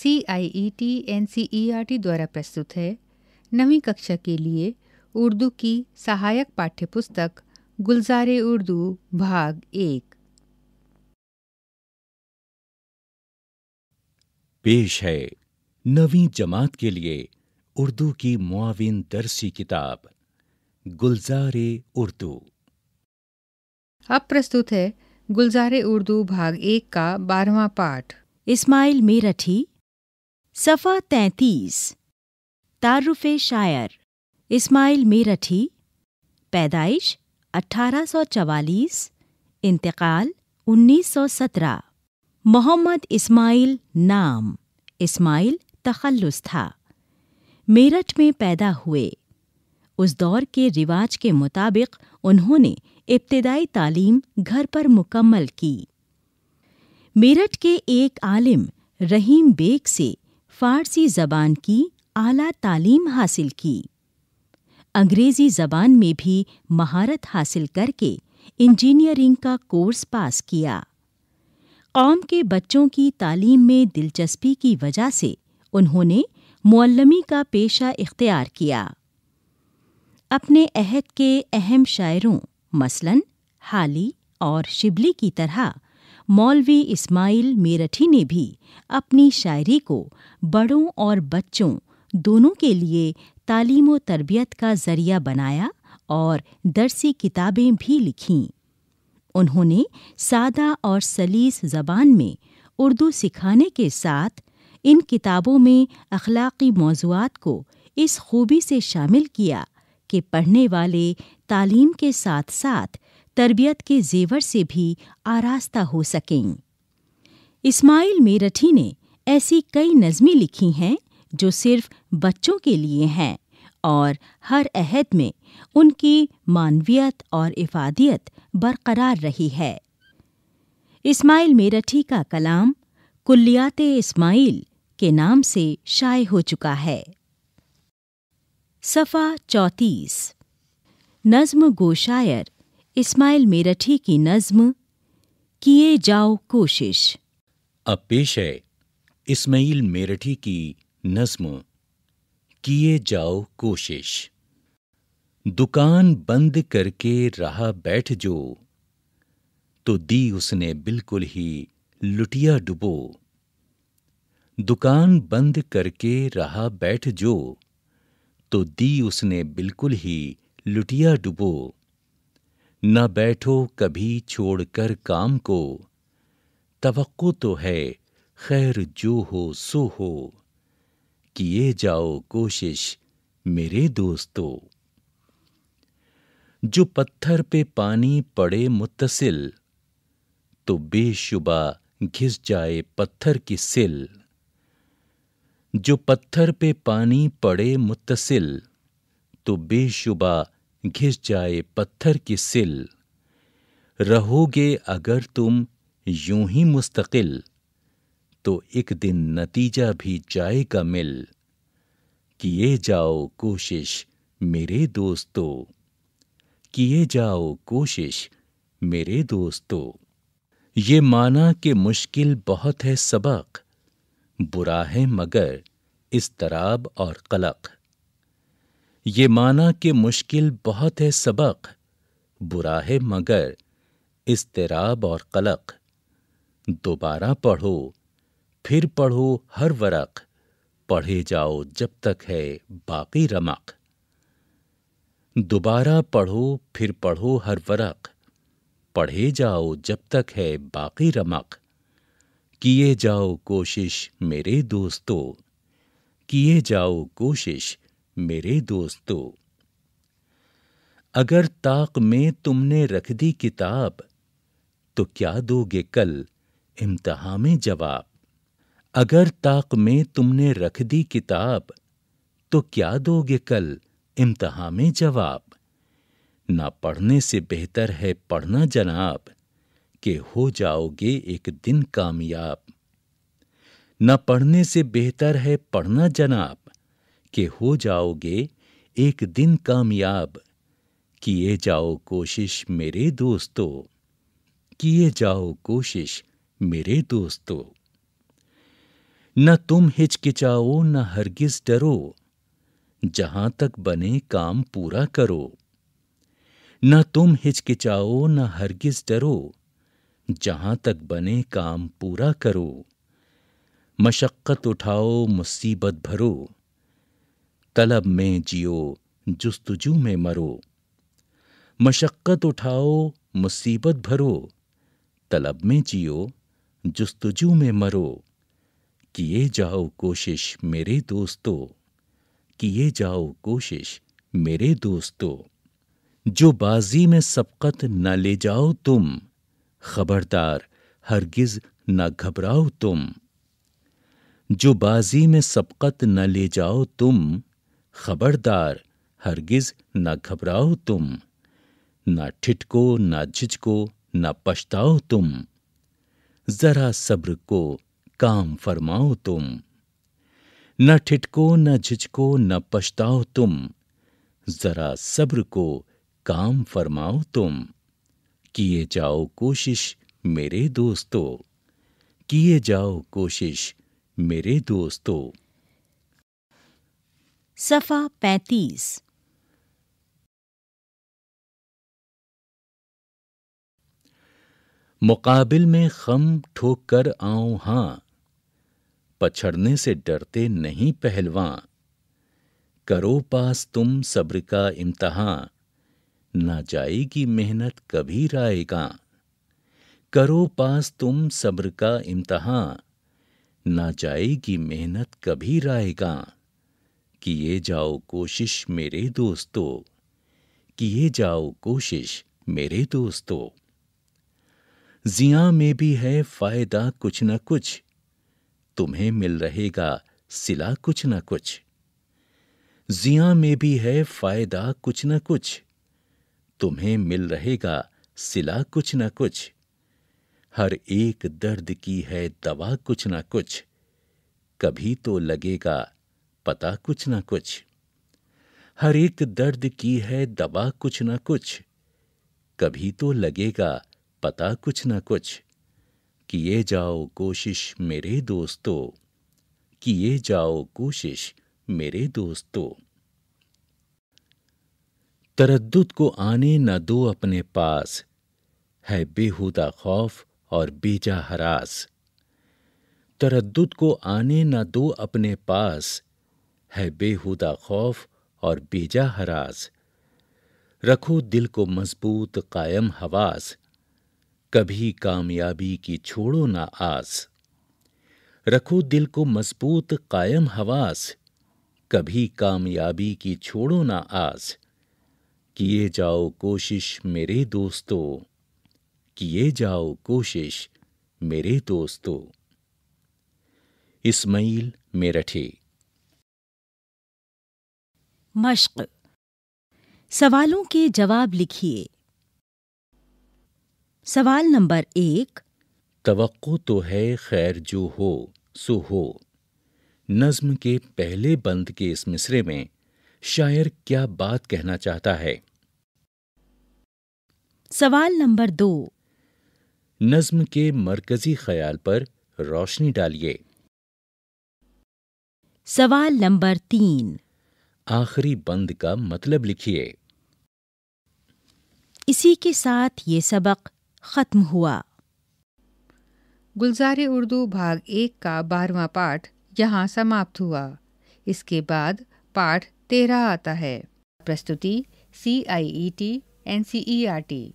C I E T N C E R T द्वारा प्रस्तुत है नवीं कक्षा के लिए उर्दू की सहायक पाठ्यपुस्तक गुलजार उर्दू भाग एक पेश है नवीं जमात के लिए उर्दू की मुआविन दर्सी किताब गुलजार उर्दू अब प्रस्तुत है गुलजार उर्दू भाग एक का बारहवा पाठ इस्माइल मेरठी सफ़ा तैतीस तारुफ शायर इस्माइल मेरठी पैदाइश सौ चवालीस इंतकाल उन्नीस सौ सत्रह मोहम्मद इस्माइल नाम इस्माइल तखल्लुस था मेरठ में पैदा हुए उस दौर के रिवाज के मुताबिक उन्होंने इब्तदाई तालीम घर पर मुकम्मल की मेरठ के एक आलिम रहीम बेग से फ़ारसी ज़बान की आला तालीम हासिल की अंग्रेज़ी ज़बान में भी महारत हासिल करके इंजीनियरिंग का कोर्स पास किया कौम के बच्चों की तालीम में दिलचस्पी की वजह से उन्होंने मुअल्लमी का पेशा इख्तियार किया अपने अहद के अहम शायरों मसलन हाली और शिबली की तरह मौलवी इस्माइल मेरठी ने भी अपनी शायरी को बड़ों और बच्चों दोनों के लिए तालीम तरबियत का ज़रिया बनाया और दरसी किताबें भी लिखीं उन्होंने सादा और सलीस ज़बान में उर्दू सिखाने के साथ इन किताबों में अखलाकी मौजूद को इस खूबी से शामिल किया कि पढ़ने वाले तालीम के साथ साथ तरबियत के जेवर से भी आरास्ता हो सकें इस्माइल मेरठी ने ऐसी कई नज़में लिखी हैं जो सिर्फ बच्चों के लिए हैं और हर अहद में उनकी मानवियत और इफादियत बरकरार रही है इस्माइल मेरठी का कलाम कुल्लियात इस्माइल के नाम से शाये हो चुका है सफ़ा चौतीस नज्म गोशायर इस्माइल मेरठी की नज्म किए जाओ कोशिश अब पेश है इस्माइल मेरठी की नज्म किए जाओ कोशिश दुकान बंद करके रहा बैठ जो तो दी उसने बिल्कुल ही लुटिया डुबो दुकान बंद करके रहा बैठ जो तो दी उसने बिल्कुल ही लुटिया डुबो न बैठो कभी छोड़कर काम को तवक्को तो है खैर जो हो सो हो किए जाओ कोशिश मेरे दोस्तों जो पत्थर पे पानी पड़े मुतसिल तो बेशुबा घिस जाए पत्थर की सिल जो पत्थर पे पानी पड़े मुतसिल तो बेशुबा घिस जाए पत्थर की सिल रहोगे अगर तुम यूं ही मुस्तकिल तो एक दिन नतीजा भी जाएगा मिल किए जाओ कोशिश मेरे दोस्तों किए जाओ कोशिश मेरे दोस्तों ये माना कि मुश्किल बहुत है सबक बुरा है मगर इस तराब और कलक़ ये माना कि मुश्किल बहुत है सबक बुरा है मगर तराब और कलक दोबारा पढ़ो फिर पढ़ो हर वरक पढ़े जाओ जब तक है बाकी रमक दोबारा पढ़ो फिर पढ़ो हर वरक पढ़े जाओ जब तक है बाकी रमक किए जाओ कोशिश मेरे दोस्तों किए जाओ कोशिश मेरे दोस्तों अगर ताक में तुमने रख दी किताब तो क्या दोगे कल इम्तहा में जवाब अगर ताक में तुमने रख दी किताब तो क्या दोगे कल इम्तहा में जवाब ना पढ़ने से बेहतर है पढ़ना जनाब के हो जाओगे एक दिन कामयाब न पढ़ने से बेहतर है पढ़ना जनाब कि हो जाओगे एक दिन कामयाब किए जाओ कोशिश मेरे दोस्तों किए जाओ कोशिश मेरे दोस्तों न तुम हिचकिचाओ न हरगिज डरो जहां तक बने काम पूरा करो न तुम हिचकिचाओ न हरगिज डरो जहां तक बने काम पूरा करो मशक्क़त उठाओ मुसीबत भरो तलब में जियो जुस्तुजू में मरो मशक्क़त उठाओ मुसीबत भरो तलब में जियो जुस्तुजू में मरो किए जाओ कोशिश मेरे दोस्तों किए जाओ कोशिश मेरे दोस्तों जो बाजी में सबकत न ले जाओ तुम खबरदार हरगिज न घबराओ तुम जो बाजी में सबकत न ले जाओ तुम खबरदार हरगिज ना घबराओ तुम ना ठिठको ना झिझको ना पछताओ तुम जरा सब्र को काम फरमाओ तुम न ठिठको न झिझको न पछताओ तुम जरा सब्र को काम फरमाओ तुम किए जाओ कोशिश मेरे दोस्तों किए जाओ कोशिश मेरे दोस्तों सफ़ा पैतीस मुकाबिल में खम ठोक कर आऊं हां पछड़ने से डरते नहीं पहलवान करो पास तुम सब्र का इम्तहा ना जाएगी मेहनत कभी रायगा करो पास तुम सब्र का इम्तहा ना जाएगी मेहनत कभी रायगा किए जाओ कोशिश मेरे दोस्तों किए जाओ कोशिश मेरे दोस्तों जिया में भी है फायदा कुछ न कुछ तुम्हें मिल रहेगा सिला कुछ न कुछ जिया में भी है फायदा कुछ न कुछ तुम्हें मिल रहेगा सिला कुछ न कुछ हर एक दर्द की है दवा कुछ न कुछ कभी तो लगेगा पता कुछ ना कुछ हर एक दर्द की है दबा कुछ न कुछ कभी तो लगेगा पता कुछ न कुछ किए जाओ कोशिश मेरे दोस्तों किए जाओ कोशिश मेरे दोस्तों तरद्दुत को आने न दो अपने पास है बेहुदा खौफ और बेजा हरास तरद्दुत को आने न दो अपने पास है बेहुदा खौफ और बेजा हरास रखो दिल को मजबूत कायम हवास कभी कामयाबी की छोड़ो ना आस रखो दिल को मजबूत कायम हवास कभी कामयाबी की छोड़ो ना आस किए जाओ कोशिश मेरे दोस्तों किए जाओ कोशिश मेरे दोस्तों इस्माइल मेरठी मश्क सवालों के जवाब लिखिए सवाल नंबर एक तवक्को तो है खैर जो हो सो हो नज्म के पहले बंद के इस मिसरे में शायर क्या बात कहना चाहता है सवाल नंबर दो नज्म के मरकजी ख्याल पर रोशनी डालिए सवाल नंबर तीन आखिरी बंद का मतलब लिखिए इसी के साथ ये सबक ख़त्म हुआ गुलजार उर्दू भाग एक का बारहवा पाठ यहाँ समाप्त हुआ इसके बाद पाठ तेरह आता है प्रस्तुति C I E T N C E R T